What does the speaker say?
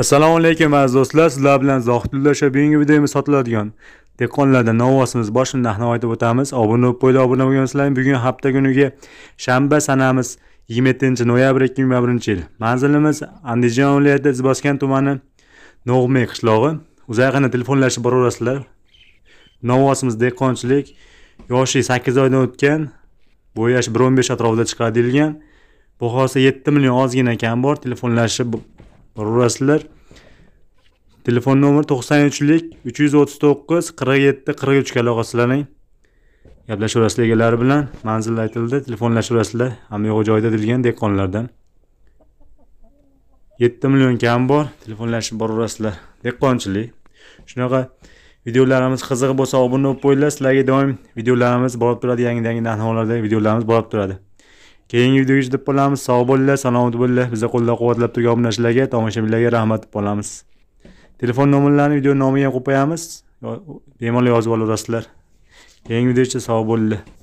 assalomu alaykum aziz do'stlar sizlar bilan zohidullo sha bugungi videomiz sotiladigan dehqonlarda novvosimiz boshini narxini aytib o'tamiz obuna bo'lib qo'ydi obuna bo'lgansizlar bugun hafta kuniga shanba sanamiz yigirma yettinchi noyabr ikki ming yigirma birinchi yil manzilimiz andijon viloyati izboskan tumani nog'miy qishlog'i uzayqani telefonlashib boraverasizlar novvosimiz dehqonchilik yoshi sakkiz oydan o'tgan bo'yashi bir o'n besh atrofida chiqadi deyilgan bahosi yetti million ozgina kam bor telefonlashib borasizlar telefon nomeri to'qson uchlik uch yuz o'ttiz to'qqiz qirq yetti qirq uchga aloqasilaring gaplashaverasizlar egalari bilan manzil aytildi telefonlashaverasizlar hamma yo'g'i joyida deyilgan dehqonlardan yetti million kam bor telefonlashib boraverasizlar dehqonchilik shunaqa videolarimiz qiziq bo'lsa obuna bo'lib qo'yinglar sizlarga doim videolarimiz borib turadi yangi yangi narxolardagi videolarimiz borib turadi keyingi videoda deb qolamiz sog' bo'linglar salomat bo'linglar bizni qo'llab quvvatlab turgan obunachilarga tomoshabinlarga rahmat deb qolamiz telefon nomerlarini video nomiga ham qo'yib qo'yamiz bemalol yozib olaverasizlar keyingi videocha sog' bo'linglar